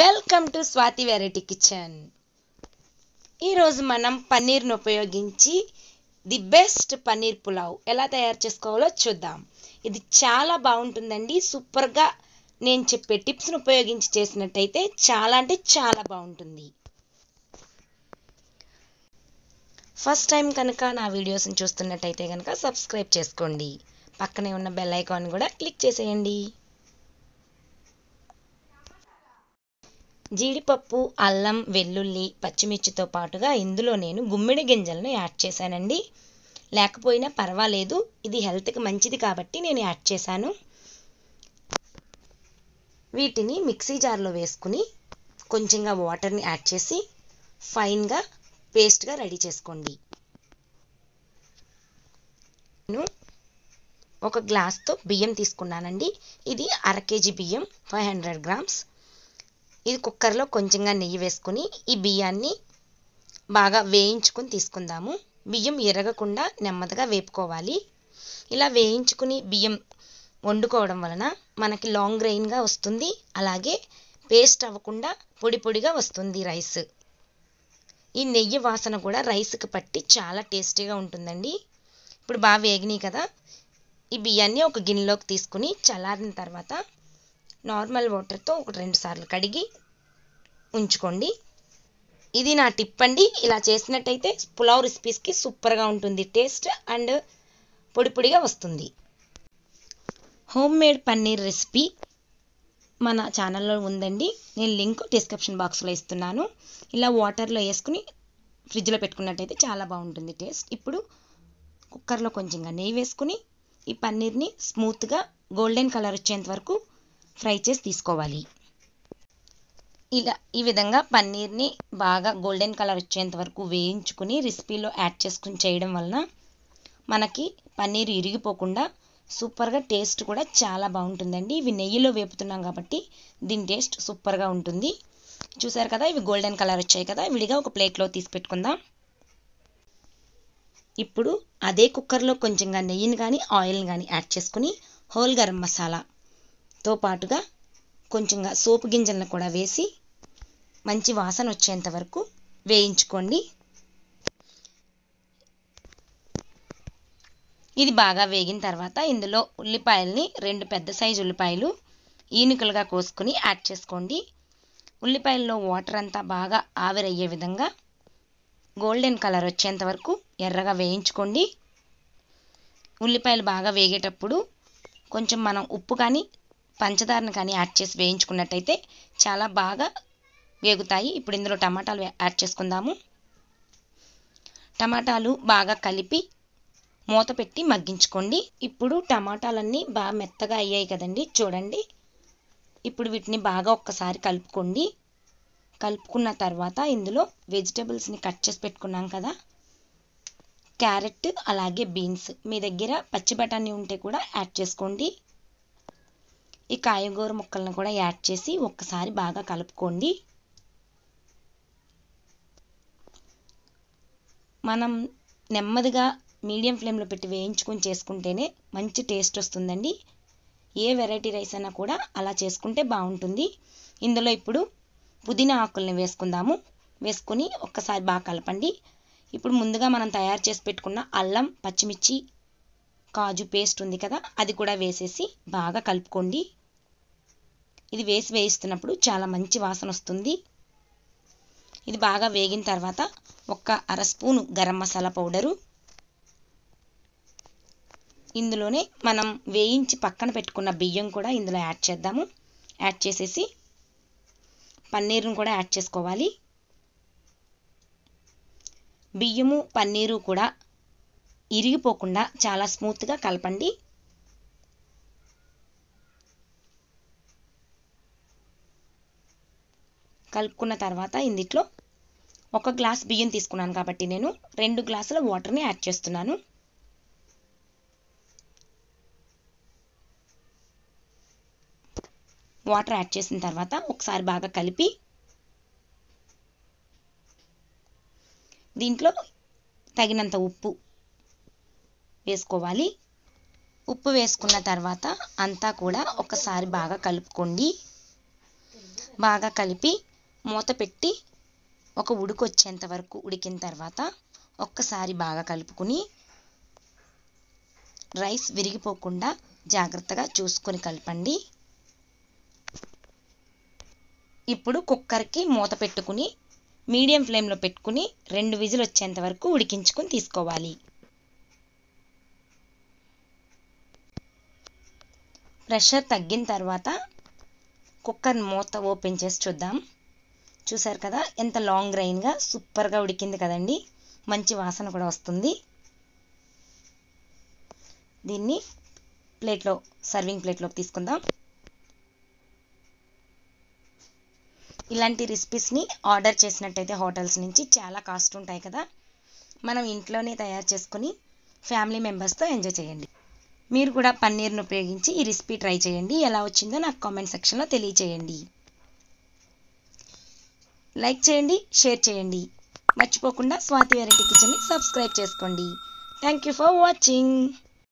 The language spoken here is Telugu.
welcome to Swathi variety kitchen ఈరోజు మనం పన్నీర్ను ఉపయోగించి ది బెస్ట్ పన్నీర్ పులావ్ ఎలా తయారు చేసుకోవాలో చూద్దాం ఇది చాలా బాగుంటుందండి సూపర్గా నేను చెప్పే టిప్స్ను ఉపయోగించి చేసినట్టయితే చాలా అంటే చాలా బాగుంటుంది ఫస్ట్ టైం కనుక నా వీడియోస్ని చూస్తున్నట్టయితే కనుక సబ్స్క్రైబ్ చేసుకోండి పక్కనే ఉన్న బెల్ ఐకాన్ కూడా క్లిక్ చేసేయండి జీడిపప్పు అల్లం వెల్లుల్లి పచ్చిమిర్చితో పాటుగా ఇందులో నేను గుమ్మిడి గింజలను యాడ్ చేశానండి లేకపోయినా పర్వాలేదు ఇది హెల్త్కి మంచిది కాబట్టి నేను యాడ్ చేశాను వీటిని మిక్సీ జార్లో వేసుకుని కొంచెంగా వాటర్ని యాడ్ చేసి ఫైన్గా పేస్ట్గా రెడీ చేసుకోండి నేను ఒక గ్లాస్తో బియ్యం తీసుకున్నానండి ఇది అర కేజీ బియ్యం ఫైవ్ హండ్రెడ్ గ్రామ్స్ ఇది కుక్కర్లో కొంచెంగా నెయ్యి వేసుకుని ఈ బియ్యాన్ని బాగా వేయించుకుని తీసుకుందాము బియ్యం ఎరగకుండా నెమ్మదిగా వేపుకోవాలి ఇలా వేయించుకుని బియ్యం వండుకోవడం వలన మనకి లాంగ్ గ్రెయిన్గా వస్తుంది అలాగే పేస్ట్ అవ్వకుండా పొడి పొడిగా వస్తుంది రైస్ ఈ నెయ్యి వాసన కూడా రైస్కి పట్టి చాలా టేస్టీగా ఉంటుందండి ఇప్పుడు బాగా వేగినాయి కదా ఈ బియ్యాన్ని ఒక గిన్నెలోకి తీసుకుని చల్లారిన తర్వాత నార్మల్ వాటర్తో ఒక రెండు సార్లు కడిగి ఉంచుకోండి ఇది నా టిప్ అండి ఇలా చేసినట్టయితే పులావ్ రెసిపీస్కి సూపర్గా ఉంటుంది టేస్ట్ అండ్ పొడి పొడిగా వస్తుంది హోమ్ మేడ్ పన్నీర్ రెసిపీ మన ఛానల్లో ఉందండి నేను లింక్ డిస్క్రిప్షన్ బాక్స్లో ఇస్తున్నాను ఇలా వాటర్లో వేసుకుని ఫ్రిడ్జ్లో పెట్టుకున్నట్టయితే చాలా బాగుంటుంది టేస్ట్ ఇప్పుడు కుక్కర్లో కొంచెంగా నెయ్యి వేసుకుని ఈ పన్నీర్ని స్మూత్గా గోల్డెన్ కలర్ వచ్చేంత వరకు ఫ్రై చేసి తీసుకోవాలి ఇలా ఈ విధంగా పన్నీర్ని బాగా గోల్డెన్ కలర్ వచ్చేంత వరకు వేయించుకుని రెసిపీలో యాడ్ చేసుకుని చేయడం వలన మనకి పన్నీర్ ఇరిగిపోకుండా సూపర్గా టేస్ట్ కూడా చాలా బాగుంటుందండి ఇవి నెయ్యిలో వేపుతున్నాం కాబట్టి దీని టేస్ట్ సూపర్గా ఉంటుంది చూసారు కదా ఇవి గోల్డెన్ కలర్ వచ్చాయి కదా విడిగా ఒక ప్లేట్లో తీసి పెట్టుకుందాం ఇప్పుడు అదే కుక్కర్లో కొంచెంగా నెయ్యిని కానీ ఆయిల్ని కానీ యాడ్ చేసుకుని హోల్ గరం మసాలా తో పాటుగా కొంచెంగా సోపు గింజలను కూడా వేసి మంచి వాసన వచ్చేంత వరకు వేయించుకోండి ఇది బాగా వేగిన తర్వాత ఇందులో ఉల్లిపాయల్ని రెండు పెద్ద సైజు ఉల్లిపాయలు ఈనుకలుగా కోసుకొని యాడ్ చేసుకోండి ఉల్లిపాయల్లో వాటర్ అంతా బాగా ఆవిరయ్యే విధంగా గోల్డెన్ కలర్ వచ్చేంత వరకు ఎర్రగా వేయించుకోండి ఉల్లిపాయలు బాగా వేగేటప్పుడు కొంచెం మనం ఉప్పు కానీ పంచదారను కానీ యాడ్ చేసి వేయించుకున్నట్టయితే చాలా బాగా వేగుతాయి ఇప్పుడు ఇందులో టమాటాలు యాడ్ చేసుకుందాము టమాటాలు బాగా కలిపి మూత పెట్టి మగ్గించుకోండి ఇప్పుడు టమాటాలన్నీ బాగా మెత్తగా అయ్యాయి కదండి చూడండి ఇప్పుడు వీటిని బాగా ఒక్కసారి కలుపుకోండి కలుపుకున్న తర్వాత ఇందులో వెజిటేబుల్స్ని కట్ చేసి పెట్టుకున్నాం కదా క్యారెట్ అలాగే బీన్స్ మీ దగ్గర పచ్చి బఠానీ ఉంటే కూడా యాడ్ చేసుకోండి ఈ కాయగూర ముక్కలను కూడా యాడ్ చేసి ఒక్కసారి బాగా కలుపుకోండి మనం నెమ్మదిగా మీడియం ఫ్లేమ్లో పెట్టి వేయించుకొని చేసుకుంటేనే మంచి టేస్ట్ వస్తుందండి ఏ వెరైటీ రైస్ అయినా కూడా అలా చేసుకుంటే బాగుంటుంది ఇందులో ఇప్పుడు పుదీనా ఆకుల్ని వేసుకుందాము వేసుకొని ఒక్కసారి బాగా కలపండి ఇప్పుడు ముందుగా మనం తయారు చేసి పెట్టుకున్న అల్లం పచ్చిమిర్చి కాజు పేస్ట్ ఉంది కదా అది కూడా వేసేసి బాగా కలుపుకోండి ఇది వేసి వేయిస్తున్నప్పుడు చాలా మంచి వాసన వస్తుంది ఇది బాగా వేగిన తర్వాత ఒక్క అర స్పూను గరం మసాలా పౌడరు ఇందులోనే మనం వేయించి పక్కన పెట్టుకున్న బియ్యం కూడా ఇందులో యాడ్ చేద్దాము యాడ్ చేసేసి పన్నీరును కూడా యాడ్ చేసుకోవాలి బియ్యము పన్నీరు కూడా ఇరిగిపోకుండా చాలా స్మూత్గా కలపండి కలుపుకున్న తర్వాత ఇందులో ఒక గ్లాస్ బియ్యం తీసుకున్నాను కాబట్టి నేను రెండు గ్లాసుల వాటర్ని యాడ్ చేస్తున్నాను వాటర్ యాడ్ చేసిన తర్వాత ఒకసారి బాగా కలిపి దీంట్లో తగినంత ఉప్పు వేసుకోవాలి ఉప్పు వేసుకున్న తర్వాత అంతా కూడా ఒకసారి బాగా కలుపుకోండి బాగా కలిపి మూత పెట్టి ఒక ఉడుకు వచ్చేంత వరకు ఉడికిన తర్వాత ఒక్కసారి బాగా కలుపుకుని రైస్ విరిగిపోకుండా జాగ్రత్తగా చూసుకొని కలపండి ఇప్పుడు కుక్కర్కి మూత పెట్టుకుని మీడియం ఫ్లేమ్లో పెట్టుకుని రెండు విజిల్ వచ్చేంత వరకు ఉడికించుకుని తీసుకోవాలి ప్రెషర్ తగ్గిన తర్వాత కుక్కర్ మూత ఓపెన్ చేసి చూద్దాం చూసారు కదా ఎంత లాంగ్ రైన్గా సూపర్గా ఉడికింది కదండి మంచి వాసన కూడా వస్తుంది దీన్ని ప్లేట్లో సర్వింగ్ ప్లేట్లోకి తీసుకుందాం ఇలాంటి రెసిపీస్ని ఆర్డర్ చేసినట్టయితే హోటల్స్ నుంచి చాలా కాస్ట్ ఉంటాయి కదా మనం ఇంట్లోనే తయారు చేసుకుని ఫ్యామిలీ మెంబర్స్తో ఎంజాయ్ చేయండి మీరు కూడా పన్నీర్ను ఉపయోగించి ఈ రెసిపీ ట్రై చేయండి ఎలా వచ్చిందో నాకు కామెంట్ సెక్షన్లో తెలియచేయండి లైక్ చేయండి షేర్ చేయండి మర్చిపోకుండా స్వాతి వెరైటీ కిచెన్ని సబ్స్క్రైబ్ చేసుకోండి థ్యాంక్ యూ ఫర్ వాచింగ్